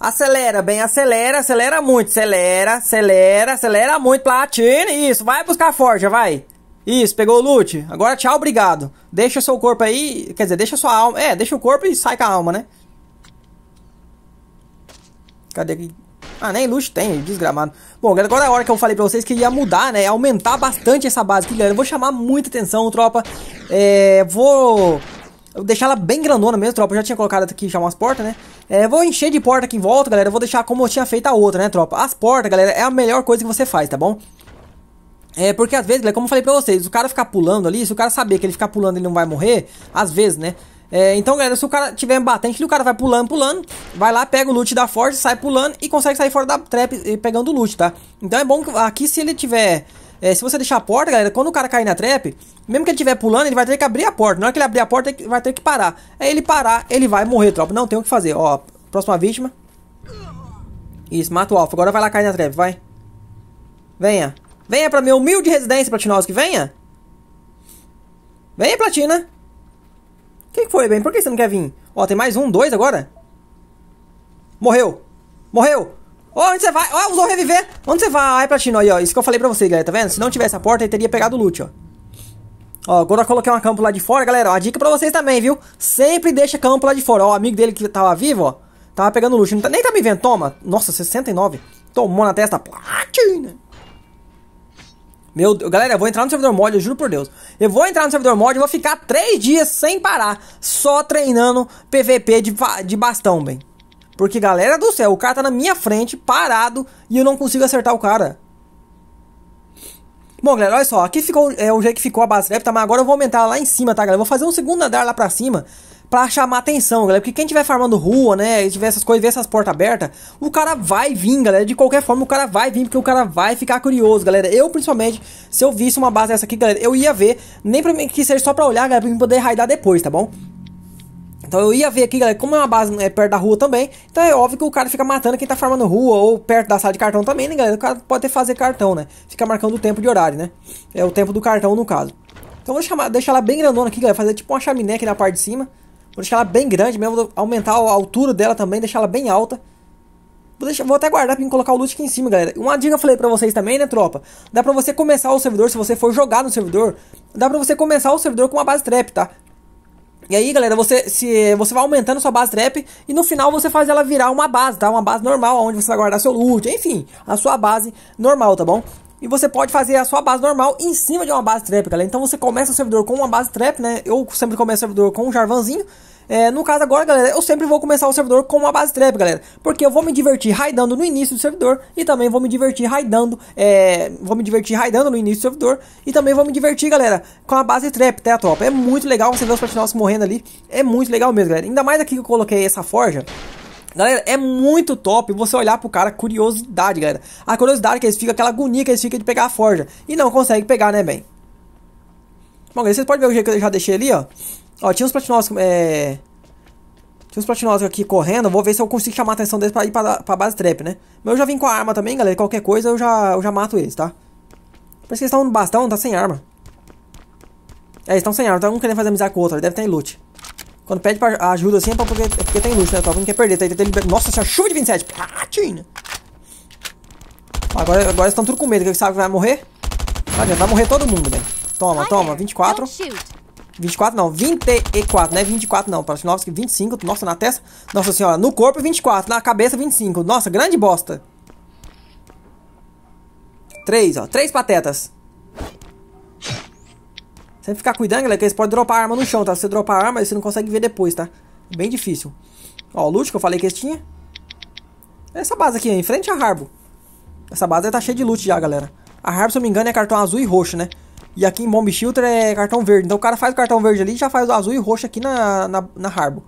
Acelera, bem, acelera, acelera muito, acelera, acelera, acelera muito, platina, isso, vai buscar a forja, vai. Isso, pegou o loot, agora tchau, obrigado. Deixa seu corpo aí, quer dizer, deixa sua alma, é, deixa o corpo e sai com a alma, né? Cadê aqui? Ah, nem loot tem, desgramado. Bom, agora é a hora que eu falei pra vocês que ia mudar, né, aumentar bastante essa base aqui, galera. Eu vou chamar muita atenção, tropa, é, vou deixar ela bem grandona mesmo, tropa. Eu já tinha colocado aqui já umas portas, né? É, vou encher de porta aqui em volta, galera. vou deixar como eu tinha feito a outra, né, tropa? As portas, galera, é a melhor coisa que você faz, tá bom? É, porque às vezes, galera, como eu falei pra vocês, o cara ficar pulando ali, se o cara saber que ele ficar pulando ele não vai morrer, às vezes, né? É, então, galera, se o cara tiver batente, o cara vai pulando, pulando, vai lá, pega o loot da forte, sai pulando e consegue sair fora da trap eh, pegando o loot, tá? Então é bom que aqui se ele tiver é, se você deixar a porta, galera, quando o cara cair na trap, mesmo que ele estiver pulando, ele vai ter que abrir a porta. Na hora que ele abrir a porta, ele vai ter que parar. Aí ele parar, ele vai morrer, tropa. Não tem o que fazer. Ó, próxima vítima. Isso, mata o alfa. Agora vai lá cair na trap, vai. Venha. Venha pra minha humilde residência, Platinovski. Venha. Venha, Platina. O que foi, Ben? Por que você não quer vir? Ó, tem mais um, dois agora? Morreu. Morreu oh, onde você vai? Ó, oh, usou reviver. Onde você vai, Platino? Aí, ó. Isso que eu falei pra vocês, galera. Tá vendo? Se não tivesse a porta, ele teria pegado o loot, ó. Ó, agora eu coloquei uma campo lá de fora, galera. Ó, a dica pra vocês também, viu? Sempre deixa campo lá de fora. Ó, o amigo dele que tava vivo, ó. Tava pegando loot. tá, nem tá me vendo. Toma. Nossa, 69. Tomou na testa. Platina. Meu Deus, galera, eu vou entrar no servidor mod, eu juro por Deus. Eu vou entrar no servidor mod e vou ficar três dias sem parar, só treinando PVP de, de bastão, bem. Porque, galera do céu, o cara tá na minha frente, parado, e eu não consigo acertar o cara. Bom, galera, olha só. Aqui ficou é, o jeito que ficou a base tá, mas agora eu vou aumentar lá em cima, tá, galera? vou fazer um segundo andar lá pra cima pra chamar atenção, galera. Porque quem tiver farmando rua, né, e tiver essas coisas, ver essas portas abertas, o cara vai vir, galera. De qualquer forma, o cara vai vir, porque o cara vai ficar curioso, galera. Eu, principalmente, se eu visse uma base dessa aqui, galera, eu ia ver. Nem pra mim, que seja só pra olhar, galera, pra mim poder raidar depois, tá bom? Então eu ia ver aqui, galera, como é uma base é, perto da rua também, então é óbvio que o cara fica matando quem tá farmando rua ou perto da sala de cartão também, né, galera? O cara pode ter fazer cartão, né? Fica marcando o tempo de horário, né? É o tempo do cartão, no caso. Então vou chamar, deixar ela bem grandona aqui, galera, fazer tipo uma chaminé aqui na parte de cima. Vou deixar ela bem grande mesmo, vou aumentar a altura dela também, deixar ela bem alta. Vou, deixar, vou até guardar pra mim colocar o loot aqui em cima, galera. Uma dica eu falei pra vocês também, né, tropa? Dá pra você começar o servidor, se você for jogar no servidor, dá pra você começar o servidor com uma base trap, tá? E aí, galera, você, se, você vai aumentando sua base trap e no final você faz ela virar uma base, tá? Uma base normal, onde você vai guardar seu loot, enfim, a sua base normal, tá bom? E você pode fazer a sua base normal em cima de uma base trap, galera. Então você começa o servidor com uma base trap, né? Eu sempre começo o servidor com um jarvanzinho é, no caso agora, galera, eu sempre vou começar o servidor com uma base trap, galera. Porque eu vou me divertir raidando no início do servidor e também vou me divertir raidando, é, vou me divertir raidando no início do servidor e também vou me divertir, galera, com a base trap, tá, top? É muito legal você ver os personagens morrendo ali, é muito legal mesmo, galera. Ainda mais aqui que eu coloquei essa forja, Galera, é muito top você olhar pro cara curiosidade, galera. A curiosidade que eles ficam, aquela agonia que eles ficam de pegar a forja. E não consegue pegar, né, bem? Bom, galera, vocês podem ver o jeito que eu já deixei ali, ó. Ó, tinha uns platinos. É... Tinha uns platinos aqui correndo. Vou ver se eu consigo chamar a atenção deles pra ir pra, pra base trap, né? Mas eu já vim com a arma também, galera. Qualquer coisa eu já, eu já mato eles, tá? Parece que eles estão no bastão, tá sem arma. É, eles estão sem arma. Tá um querendo fazer amizade com o outro. deve ter loot. Quando pede pra ajuda assim é pra porque, é porque tem loot, né? Tá? Não quer perder. Tá? nossa essa chuva de 27. Patinho. Ah, agora, agora estão tudo com medo. Que sabe que vai morrer? vai morrer todo mundo, velho. Toma, toma. 24. 24 não, 24, né? 24 não, é Parachinovski, 25, nossa, na testa, nossa senhora, no corpo 24, na cabeça 25, nossa, grande bosta. Três, ó, três patetas. Sempre ficar cuidando, galera, que eles podem dropar a arma no chão, tá? Se você dropar a arma, você não consegue ver depois, tá? É bem difícil. Ó, o loot que eu falei que eles tinham. Essa base aqui, em frente à Harbo. Essa base tá cheia de loot já, galera. A Harbo, se eu não me engano, é cartão azul e roxo, né? E aqui em Bomb Shelter é cartão verde. Então o cara faz o cartão verde ali e já faz o azul e roxo aqui na, na, na Harbo.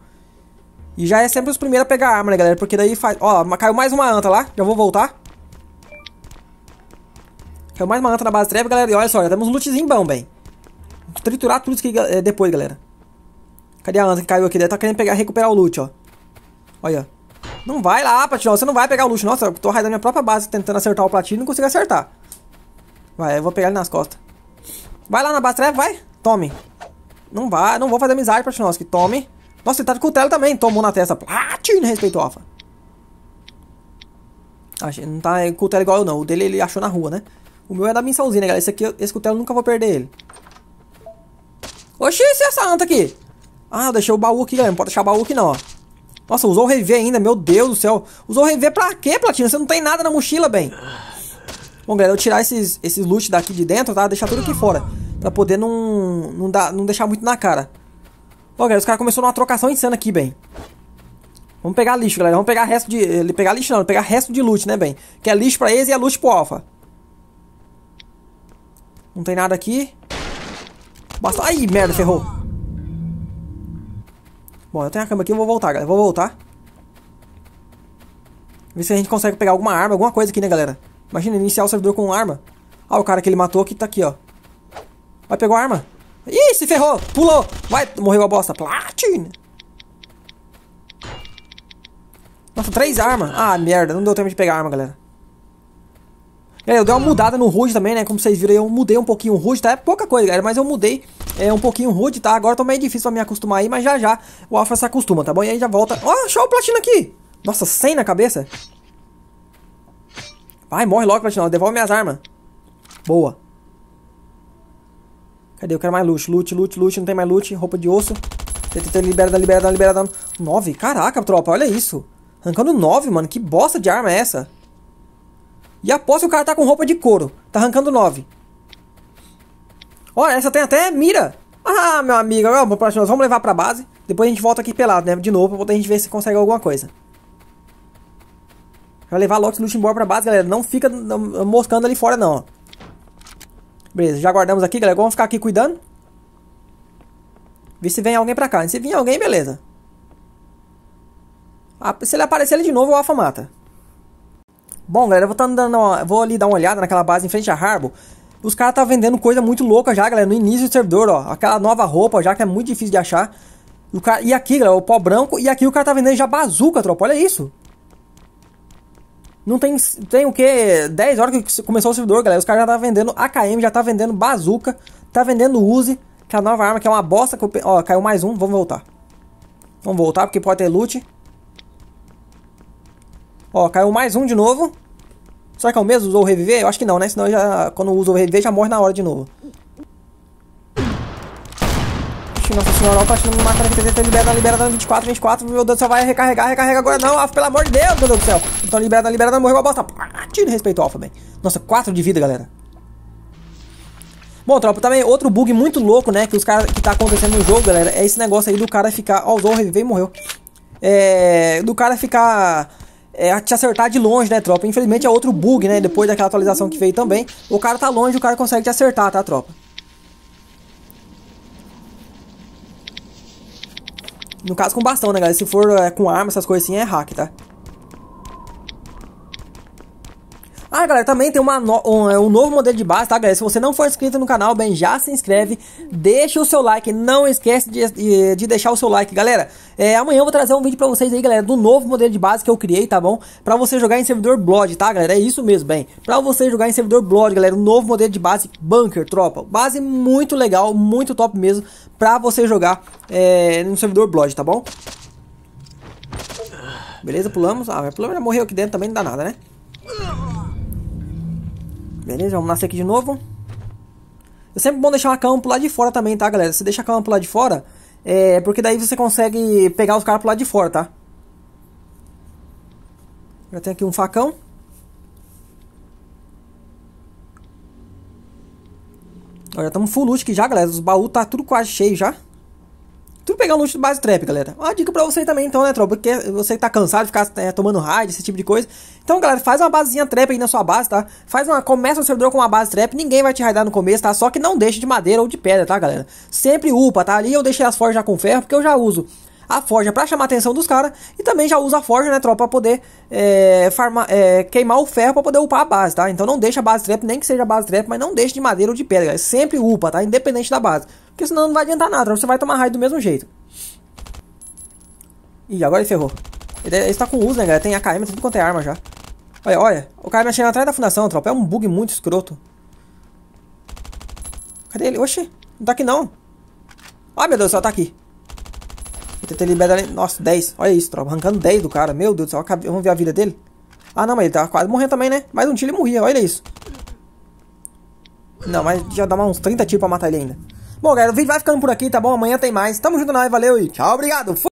E já é sempre os primeiros a pegar a arma, né, galera? Porque daí faz... Ó, caiu mais uma anta lá. Já vou voltar. Caiu mais uma anta na base treva, galera. E olha só, já temos um lootzinho bom, bem. Vou triturar tudo isso aqui é, depois, galera. Cadê a anta que caiu aqui? Deve tá querendo pegar, recuperar o loot, ó. Olha, Não vai lá, Platino. Você não vai pegar o loot. Nossa, eu tô raidando minha própria base tentando acertar o Platino e não consigo acertar. Vai, eu vou pegar ele nas costas. Vai lá na Bastreva, vai. Tome. Não vai, não vou fazer amizade, Pratinovski. Tome. Nossa, ele tá de cutelo também. Tomou na testa. Platin, ah, respeito o Alpha. Achei, não tá em cutelo igual eu, não. O dele ele achou na rua, né? O meu é da missãozinha, né, galera? Esse aqui, esse cutelo, eu nunca vou perder ele. Oxi, esse é essa anta aqui. Ah, eu deixei o baú aqui, galera. Não pode deixar o baú aqui, não, ó. Nossa, usou o reviver ainda. Meu Deus do céu. Usou o reviver pra quê, Platina? Você não tem nada na mochila, bem. Bom, galera, eu tirar esses, esses loot daqui de dentro, tá? Deixar tudo aqui fora. Pra poder não, não, dar, não deixar muito na cara. Ó, galera, os caras começaram uma trocação insana aqui, bem. Vamos pegar lixo, galera. Vamos pegar resto de... Pegar lixo não, pegar resto de loot, né, bem. Que é lixo pra eles e é loot pro alfa. Não tem nada aqui. Basta... Ai, merda, ferrou. Bom, eu tenho a cama aqui, eu vou voltar, galera. Vou voltar. Ver se a gente consegue pegar alguma arma, alguma coisa aqui, né, galera. Imagina, iniciar o servidor com arma. Ah, o cara que ele matou aqui tá aqui, ó. Vai, pegou a arma. Ih, se ferrou. Pulou. Vai, morreu a bosta. Platina. Nossa, três armas. Ah, merda. Não deu tempo de pegar a arma, galera. Galera, eu dei uma mudada no HUD também, né? Como vocês viram, eu mudei um pouquinho o HUD, tá? É pouca coisa, galera, mas eu mudei é, um pouquinho o HUD, tá? Agora tá meio difícil pra me acostumar aí, mas já já o Alpha se acostuma, tá bom? E aí já volta... Ó, oh, achou o Platina aqui! Nossa, 100 na cabeça! Vai, morre logo, Platina, devolve minhas armas. Boa. Cadê? Eu quero mais loot. Loot, loot, loot. Não tem mais loot. Roupa de osso. Libera, libera, libera. 9. Caraca, tropa. Olha isso. Arrancando 9, mano. Que bosta de arma é essa? E após o cara tá com roupa de couro. Tá arrancando 9. Olha, essa tem até mira. Ah, meu amigo. Agora nós vamos levar pra base. Depois a gente volta aqui pelado, né? De novo, pra poder a gente ver se consegue alguma coisa. Vai levar logo esse loot embora pra base, galera. Não fica moscando ali fora, não, ó. Beleza, já guardamos aqui, galera. Vamos ficar aqui cuidando. Ver se vem alguém pra cá. Se vir alguém, beleza. Ah, se ele aparecer de novo, o Alpha mata. Bom, galera, eu vou, tá andando, vou ali dar uma olhada naquela base em frente a Harbour. Os caras tá vendendo coisa muito louca já, galera, no início do servidor, ó. Aquela nova roupa já, que é muito difícil de achar. O cara, e aqui, galera, o pó branco. E aqui o cara tá vendendo já bazuca, tropa. Olha isso. Não tem, tem o que 10 horas que começou o servidor, galera. Os caras já tá vendendo AKM, já tá vendendo bazuca, tá vendendo Uzi, que é a nova arma, que é uma bosta. Que eu, ó, caiu mais um, vamos voltar. Vamos voltar, porque pode ter loot. Ó, caiu mais um de novo. Será que é o mesmo? Usou o reviver? Eu acho que não, né? Senão já, quando usa o reviver já morre na hora de novo nossa senhora, opa, acho que não me mata na 70, libera, na, 24, 24, meu Deus do céu, vai recarregar, recarrega agora não, Alfa, pelo amor de Deus, meu Deus do céu. Então libera, na, tá morreu a bosta. Tira respeito Alfa, bem. Nossa, 4 de vida, galera. Bom, tropa, também outro bug muito louco, né, que os caras que tá acontecendo no jogo, galera, é esse negócio aí do cara ficar, ó, usou, reviveu e morreu. É, do cara ficar é, te acertar de longe, né, tropa? Infelizmente é outro bug, né, depois daquela atualização que veio também. O cara tá longe, o cara consegue te acertar, tá, tropa? No caso com bastão, né, galera? Se for é, com arma, essas coisas assim, é hack, tá? Ah, galera, também tem uma no... um, é um, novo modelo de base, tá, galera? Se você não for inscrito no canal, bem, já se inscreve, deixa o seu like, não esquece de, de deixar o seu like, galera. É, amanhã eu vou trazer um vídeo pra vocês aí, galera, do novo modelo de base que eu criei, tá bom? Pra você jogar em servidor Blood, tá, galera? É isso mesmo, bem. Pra você jogar em servidor Blood, galera, o novo modelo de base Bunker, tropa. Base muito legal, muito top mesmo, pra você jogar é, no servidor Blood, tá bom? Beleza, pulamos. Ah, mas pulamos já morreu aqui dentro também, não dá nada, né? Beleza, vamos nascer aqui de novo. É sempre bom deixar a cama pro lado de fora também, tá, galera? Se deixa a cama pro lado de fora, é porque daí você consegue pegar os caras pro lado de fora, tá? Já tem aqui um facão. já estamos full loot aqui já, galera. Os baús tá tudo quase cheio já tudo pegar um luxo do base trap, galera. Uma dica pra você também, então, né, tropa? Porque você tá cansado de ficar é, tomando raid, esse tipo de coisa. Então, galera, faz uma basezinha trap aí na sua base, tá? Faz uma. Começa o servidor com uma base trap, ninguém vai te raidar no começo, tá? Só que não deixe de madeira ou de pedra, tá, galera? Sempre upa, tá? Ali eu deixei as forjas já com ferro, porque eu já uso a forja para chamar a atenção dos caras. E também já usa a forja, né, tropa, pra poder é, farma, é, queimar o ferro pra poder upar a base, tá? Então não deixa a base trap, nem que seja a base trap, mas não deixe de madeira ou de pedra. Sempre upa, tá? Independente da base. Porque senão não vai adiantar nada, você vai tomar raio do mesmo jeito. Ih, agora ele ferrou. Ele, ele tá com uso, né, galera? Tem AKM, tudo quanto é arma já. Olha, olha. O cara me atrás da fundação, tropa. É um bug muito escroto. Cadê ele? Oxi, não tá aqui não. Ai, meu Deus do céu, tá aqui ter, liberar ele. Nossa, 10. Olha isso, tropa. Arrancando 10 do cara. Meu Deus do céu. Vamos ver a vida dele. Ah, não, mas ele tá quase morrendo também, né? Mais um tiro ele morria. Olha isso. Não, mas já dá uns 30 tiros pra matar ele ainda. Bom, galera, o vídeo vai ficando por aqui, tá bom? Amanhã tem mais. Tamo junto, nós. Valeu e tchau. Obrigado.